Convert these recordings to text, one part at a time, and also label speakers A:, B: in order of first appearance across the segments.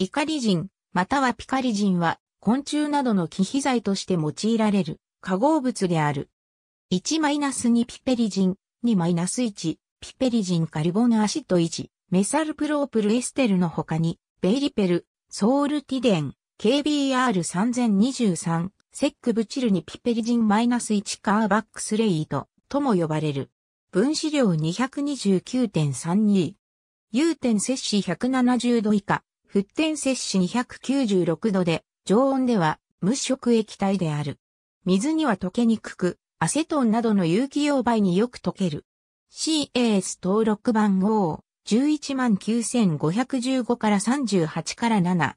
A: イカリジン、またはピカリジンは、昆虫などの忌避剤として用いられる化合物である。1-2ピペリジン、2-1ピペリジンカルボナアシッド1、メサルプロープルエステルの他に、ベイリペル、ソールティデン、KBR3023、セックブチルにピペリジン -1 カーバックスレイトとも呼ばれる。分子量229.32。有点摂氏170度以下。沸点摂氏296度で、常温では無色液体である。水には溶けにくく、アセトンなどの有機溶媒によく溶ける。CAS 登録番号119,515から38から7。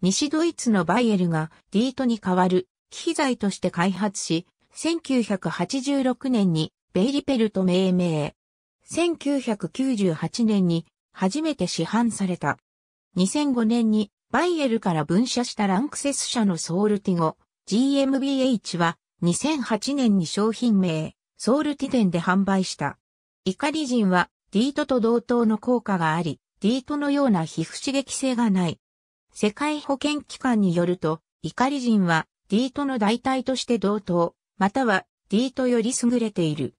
A: 西ドイツのバイエルがディートに代わる機器材として開発し、1986年にベイリペルと命名。1998年に初めて市販された。2005年にバイエルから分社したランクセス社のソウルティゴ GMBH は2008年に商品名ソウルティ店で販売した。イカリジンはディートと同等の効果があり、ディートのような皮膚刺激性がない。世界保健機関によると、イカリジンはディートの代替として同等、またはディートより優れている。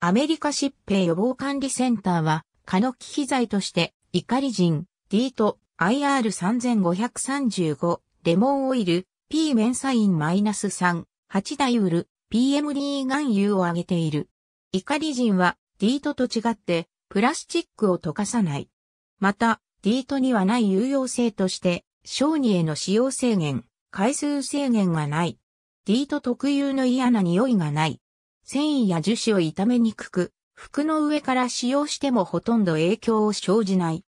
A: アメリカ疾病予防管理センターは、科の機器剤として、イカリジン、ディート、IR3535、レモンオイル、P メンサイン -3、8ダイウル、PMD 含有を挙げている。イカリジンは、ディートと違って、プラスチックを溶かさない。また、ディートにはない有用性として、小児への使用制限、回数制限がない。ディート特有の嫌な匂いがない。繊維や樹脂を傷めにくく、服の上から使用してもほとんど影響を生じない。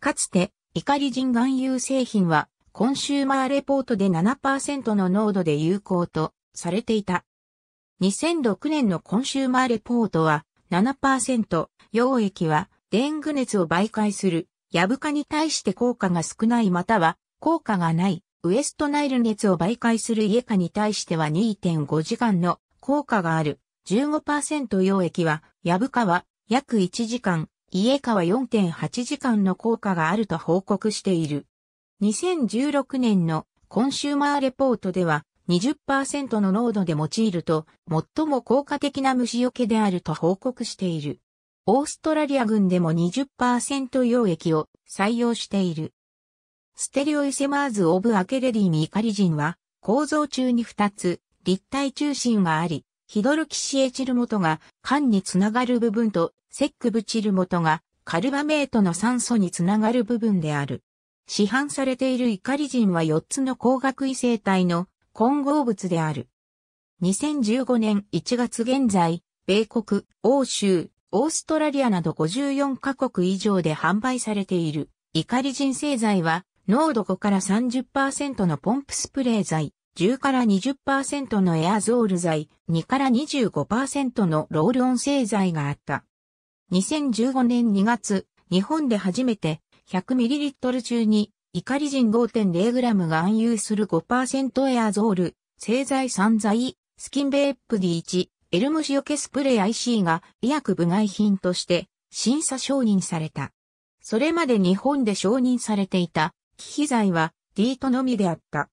A: かつて、イカリジン含有製品は、コンシューマーレポートで7%の濃度で有効とされていた。2006年のコンシューマーレポートは7%、溶液はデング熱を媒介する、ヤブカに対して効果が少ないまたは効果がない、ウエストナイル熱を媒介するイエカに対しては2.5時間の効果がある、15%溶液は、ヤブカは約1時間、家川4.8時間の効果があると報告している。2016年のコンシューマーレポートでは20%の濃度で用いると最も効果的な虫除けであると報告している。オーストラリア軍でも20%溶液を採用している。ステレオイセマーズ・オブ・アケレディミ・イカリジンは構造中に2つ立体中心があり、ヒドロキシエチル元が缶につながる部分とセックブチル元がカルバメートの酸素につながる部分である。市販されているイカリジンは4つの光学異性体の混合物である。2015年1月現在、米国、欧州、オーストラリアなど54カ国以上で販売されている。イカリジン製剤は、濃度5から30%のポンプスプレー剤、10から20%のエアゾール剤、2から25%のロールオン製剤があった。2015年2月、日本で初めて 100ml 中にイカリジン 5.0g が暗有する5%エアゾール、製剤散剤、スキンベープ D1、エルムシよけスプレー IC が医薬部外品として審査承認された。それまで日本で承認されていた、機器剤は D とのみであった。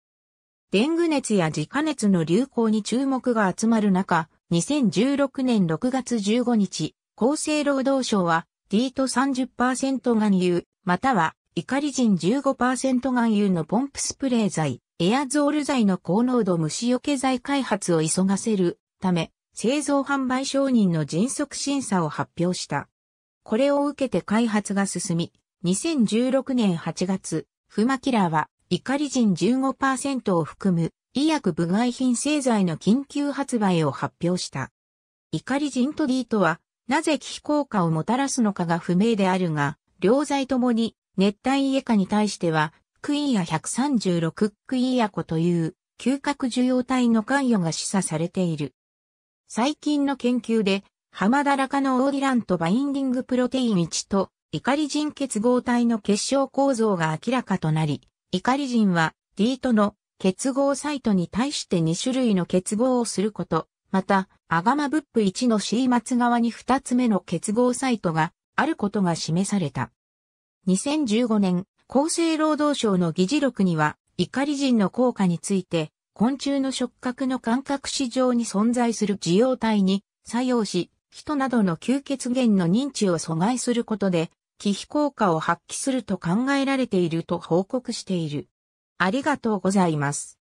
A: デング熱や自家熱の流行に注目が集まる中、2016年6月15日、厚生労働省は、D と30%含有、または、イカリジン15%含有のポンプスプレー剤、エアゾール剤の高濃度虫除け剤開発を急がせるため、製造販売承認の迅速審査を発表した。これを受けて開発が進み、2016年8月、フマキラーは、イカリジン15%を含む医薬部外品製剤の緊急発売を発表した。イカリジンと D とはなぜ気候化をもたらすのかが不明であるが、両剤ともに熱帯イエカに対しては、クイーア136クイーア湖という嗅覚受容体の関与が示唆されている。最近の研究で、ハマダラのオーディラントバインディングプロテイン1とイカリジン結合体の結晶構造が明らかとなり、イカリジンは D との結合サイトに対して2種類の結合をすること、また、アガマブップ1の C 末側に2つ目の結合サイトがあることが示された。2015年、厚生労働省の議事録には、怒り人の効果について、昆虫の触覚の感覚市場に存在する受容体に作用し、人などの吸血源の認知を阻害することで、忌避効果を発揮すると考えられていると報告している。ありがとうございます。